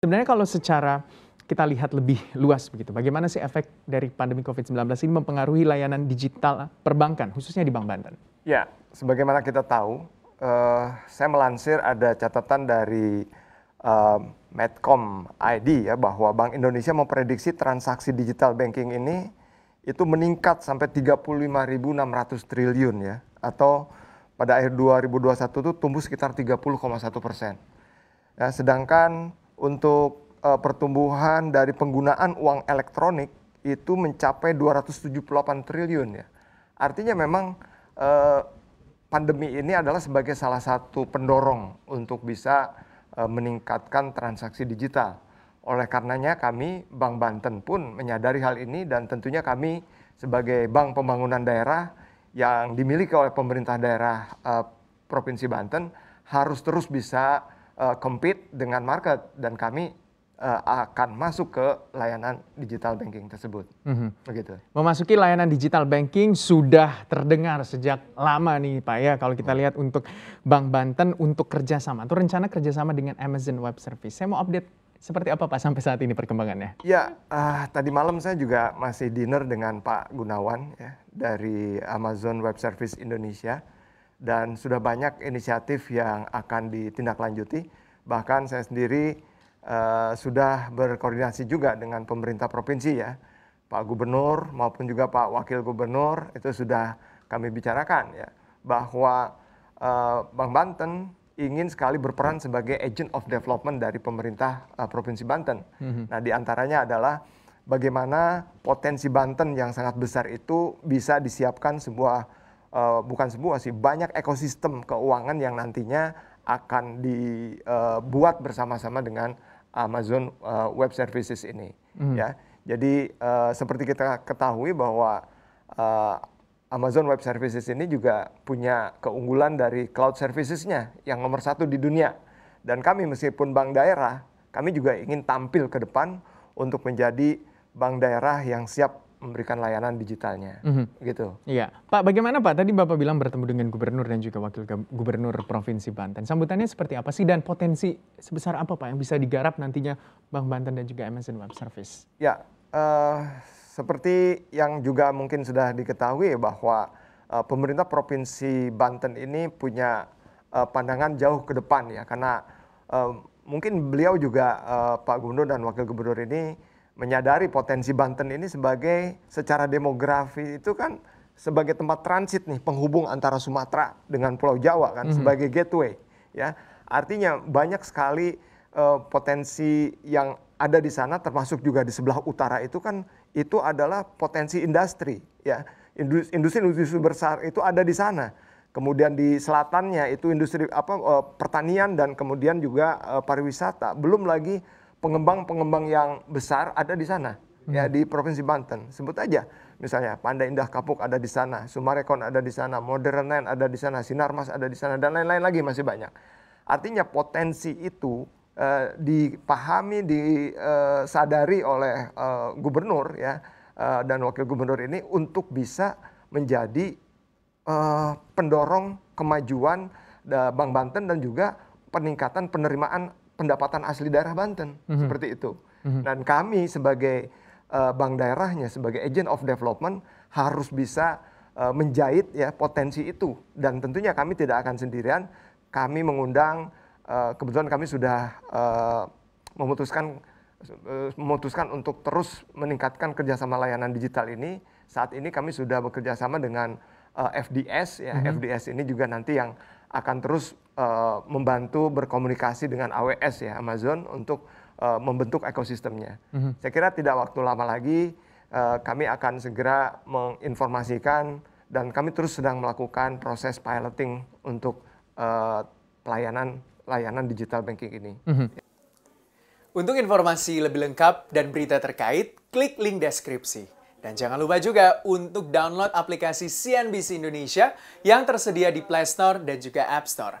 Sebenarnya kalau secara kita lihat lebih luas begitu, bagaimana sih efek dari pandemi COVID-19 ini mempengaruhi layanan digital perbankan, khususnya di Bank Banten? Ya, sebagaimana kita tahu, uh, saya melansir ada catatan dari uh, Medcom ID ya bahwa Bank Indonesia memprediksi transaksi digital banking ini itu meningkat sampai 35.600 triliun ya atau pada akhir 2021 itu tumbuh sekitar 30,1 persen. Ya, sedangkan untuk uh, pertumbuhan dari penggunaan uang elektronik itu mencapai 278 triliun ya. Artinya memang uh, pandemi ini adalah sebagai salah satu pendorong untuk bisa uh, meningkatkan transaksi digital. Oleh karenanya kami Bank Banten pun menyadari hal ini dan tentunya kami sebagai bank pembangunan daerah yang dimiliki oleh pemerintah daerah uh, Provinsi Banten harus terus bisa uh, compete dengan market dan kami uh, akan masuk ke layanan digital banking tersebut. Mm-hmm. Begitu. Memasuki layanan digital banking sudah terdengar sejak lama nih Pak ya. Kalau kita lihat untuk Bank Banten untuk kerjasama, atau rencana kerjasama dengan Amazon Web Service. Saya mau update seperti apa Pak sampai saat ini perkembangannya? Ya, uh, tadi malam saya juga masih dinner dengan Pak Gunawan ya dari Amazon Web Service Indonesia dan sudah banyak inisiatif yang akan ditindaklanjuti. Bahkan saya sendiri uh, sudah berkoordinasi juga dengan pemerintah provinsi ya, Pak Gubernur maupun juga Pak Wakil Gubernur itu sudah kami bicarakan ya bahwa uh, eh, Bang Banten ingin sekali berperan sebagai agent of development dari pemerintah uh, provinsi Banten. Mm-hmm. Nah, diantaranya adalah bagaimana potensi Banten yang sangat besar itu bisa disiapkan sebuah uh, bukan semua sih banyak ekosistem keuangan yang nantinya akan dibuat eh, uh, bersama-sama dengan Amazon uh, Web Services ini hmm. ya. Jadi uh, seperti kita ketahui bahwa uh, Amazon Web Services ini juga punya keunggulan dari cloud servicesnya yang nomor satu di dunia. Dan kami meskipun bank daerah, kami juga ingin tampil ke depan untuk menjadi bank daerah yang siap memberikan layanan digitalnya, mm -hmm. gitu. Iya, Pak, bagaimana Pak? Tadi Bapak bilang bertemu dengan gubernur dan juga wakil gubernur provinsi Banten. Sambutannya seperti apa sih dan potensi sebesar apa Pak yang bisa digarap nantinya Bank Banten dan juga MSN Web Service? Ya, uh, seperti yang juga mungkin sudah diketahui bahwa uh, pemerintah provinsi Banten ini punya uh, pandangan jauh ke depan ya, karena uh, mungkin beliau juga uh, Pak Gubernur dan Wakil Gubernur ini menyadari potensi Banten ini sebagai secara demografi itu kan sebagai tempat transit nih penghubung antara Sumatera dengan Pulau Jawa kan mm -hmm. sebagai gateway ya artinya banyak sekali uh, potensi yang ada di sana termasuk juga di sebelah utara itu kan itu adalah potensi industri ya industri-industri besar itu ada di sana kemudian di selatannya itu industri apa uh, pertanian dan kemudian juga uh, pariwisata belum lagi pengembang-pengembang yang besar ada di sana ya, hmm. ya di provinsi Banten sebut aja misalnya Panda Indah Kapuk ada di sana Sumarekon ada di sana Modernen ada di sana Sinarmas ada di sana dan lain-lain lagi masih banyak artinya potensi itu eh, dipahami disadari eh, oleh eh, gubernur ya eh, dan wakil gubernur ini untuk bisa menjadi eh, pendorong kemajuan eh, Bank Banten dan juga peningkatan penerimaan pendapatan asli daerah Banten mm -hmm. seperti itu. Mm -hmm. Dan kami sebagai uh, bank daerahnya sebagai agent of development harus bisa uh, menjahit ya potensi itu dan tentunya kami tidak akan sendirian. Kami mengundang uh, kebetulan kami sudah uh, memutuskan memutuskan untuk terus meningkatkan kerjasama layanan digital ini. Saat ini kami sudah bekerjasama dengan uh, FDS ya. Mm -hmm. FDS ini juga nanti yang akan terus Eh, membantu berkomunikasi dengan AWS ya Amazon untuk uh, membentuk ekosistemnya. Mm -hmm. Saya kira tidak waktu lama lagi uh, kami akan segera menginformasikan dan kami terus sedang melakukan proses piloting untuk uh, pelayanan layanan digital banking ini. Mm -hmm. Untuk informasi lebih lengkap dan berita terkait, klik link deskripsi. Dan jangan lupa juga untuk download aplikasi CNBC Indonesia yang tersedia di Play Store dan juga App Store.